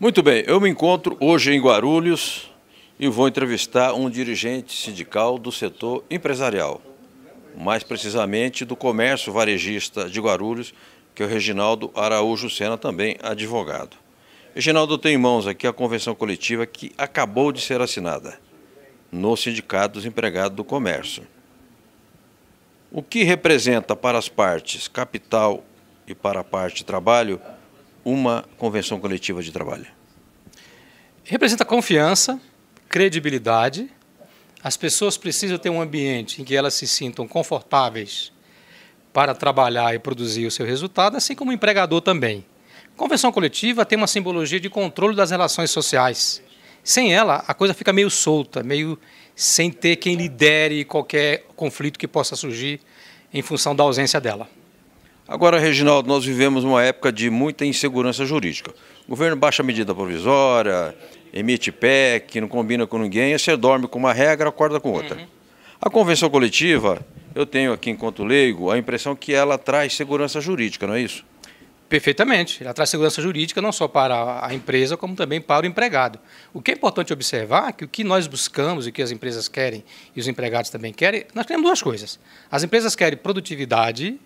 Muito bem, eu me encontro hoje em Guarulhos e vou entrevistar um dirigente sindical do setor empresarial, mais precisamente do comércio varejista de Guarulhos, que é o Reginaldo Araújo Sena, também advogado. Reginaldo tem em mãos aqui a convenção coletiva que acabou de ser assinada no Sindicato dos Empregados do Comércio. O que representa para as partes capital e para a parte trabalho uma convenção coletiva de trabalho? Representa confiança, credibilidade. As pessoas precisam ter um ambiente em que elas se sintam confortáveis para trabalhar e produzir o seu resultado, assim como o empregador também. Convenção coletiva tem uma simbologia de controle das relações sociais. Sem ela, a coisa fica meio solta, meio sem ter quem lidere qualquer conflito que possa surgir em função da ausência dela. Agora, Reginaldo, nós vivemos uma época de muita insegurança jurídica. O governo baixa medida provisória, emite PEC, não combina com ninguém, você dorme com uma regra, acorda com outra. Uhum. A convenção coletiva, eu tenho aqui enquanto leigo, a impressão que ela traz segurança jurídica, não é isso? Perfeitamente. Ela traz segurança jurídica não só para a empresa, como também para o empregado. O que é importante observar é que o que nós buscamos e que as empresas querem e os empregados também querem, nós queremos duas coisas. As empresas querem produtividade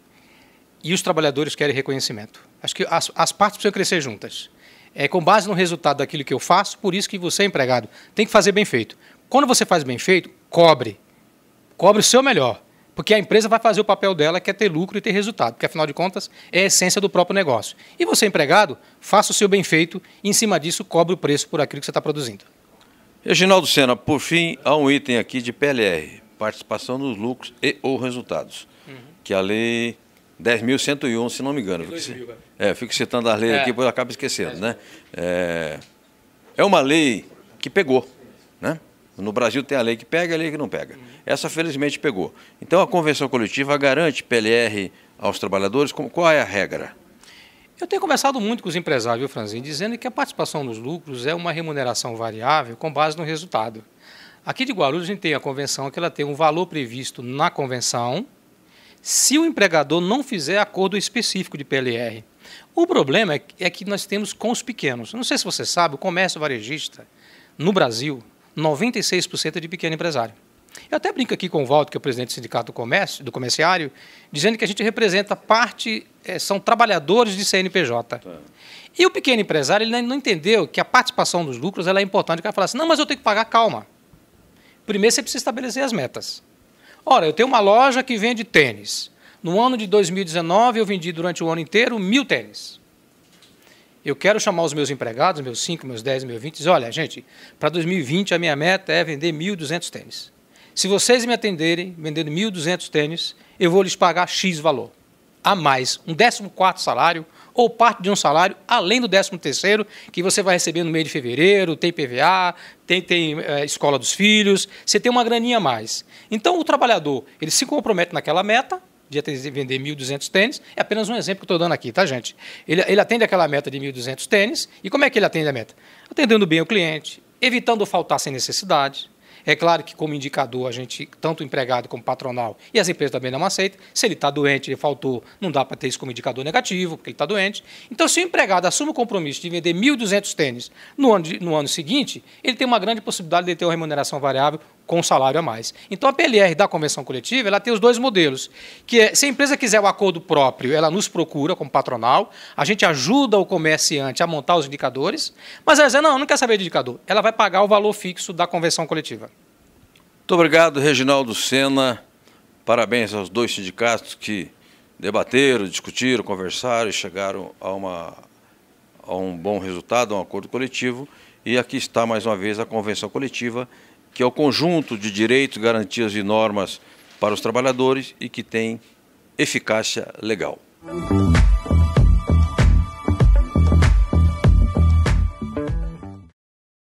e os trabalhadores querem reconhecimento. Acho que as, as partes precisam crescer juntas. É com base no resultado daquilo que eu faço, por isso que você, é empregado, tem que fazer bem feito. Quando você faz bem feito, cobre. Cobre o seu melhor. Porque a empresa vai fazer o papel dela, que é ter lucro e ter resultado, porque afinal de contas é a essência do próprio negócio. E você, empregado, faça o seu bem feito e, em cima disso, cobre o preço por aquilo que você está produzindo. Reginaldo Sena, por fim, há um item aqui de PLR, participação nos lucros e ou resultados, uhum. que é a lei 10.101, se não me engano. Fico, é, fico citando as leis é. aqui, pois acaba esquecendo. É. Né? É, é uma lei que pegou, né? No Brasil tem a lei que pega e a lei que não pega. Essa, felizmente, pegou. Então, a convenção coletiva garante PLR aos trabalhadores? Qual é a regra? Eu tenho conversado muito com os empresários, viu, Franzinho, dizendo que a participação nos lucros é uma remuneração variável com base no resultado. Aqui de Guarulhos, a gente tem a convenção que ela tem um valor previsto na convenção, se o empregador não fizer acordo específico de PLR. O problema é, é que nós temos com os pequenos. Não sei se você sabe, o comércio varejista no Brasil 96% é de pequeno empresário. Eu até brinco aqui com o Valdo, que é o presidente do Sindicato do Comércio, do Comerciário, dizendo que a gente representa parte, é, são trabalhadores de CNPJ. Tá. E o pequeno empresário ele não entendeu que a participação dos lucros ela é importante. O cara fala assim, não, mas eu tenho que pagar, calma. Primeiro você precisa estabelecer as metas. Ora, eu tenho uma loja que vende tênis. No ano de 2019 eu vendi durante o ano inteiro mil tênis. Eu quero chamar os meus empregados, meus 5, meus 10, meus 20, e dizer, olha, gente, para 2020 a minha meta é vender 1.200 tênis. Se vocês me atenderem vendendo 1.200 tênis, eu vou lhes pagar X valor. A mais, um 14 salário ou parte de um salário, além do 13 terceiro, que você vai receber no mês de fevereiro, tem PVA, tem, tem é, escola dos filhos, você tem uma graninha a mais. Então, o trabalhador, ele se compromete naquela meta, de vender 1.200 tênis. É apenas um exemplo que estou dando aqui, tá, gente? Ele, ele atende aquela meta de 1.200 tênis. E como é que ele atende a meta? Atendendo bem o cliente, evitando faltar sem necessidade. É claro que, como indicador, a gente, tanto o empregado como o patronal, e as empresas também não aceitam. Se ele está doente, ele faltou, não dá para ter isso como indicador negativo, porque ele está doente. Então, se o empregado assume o compromisso de vender 1.200 tênis no ano, de, no ano seguinte, ele tem uma grande possibilidade de ter uma remuneração variável com um salário a mais. Então a PLR da convenção coletiva ela tem os dois modelos, que é, se a empresa quiser o acordo próprio, ela nos procura como patronal, a gente ajuda o comerciante a montar os indicadores, mas ela diz, não, não quer saber de indicador, ela vai pagar o valor fixo da convenção coletiva. Muito obrigado, Reginaldo Sena. Parabéns aos dois sindicatos que debateram, discutiram, conversaram e chegaram a, uma, a um bom resultado, a um acordo coletivo. E aqui está mais uma vez a convenção coletiva que é o conjunto de direitos, garantias e normas para os trabalhadores e que tem eficácia legal.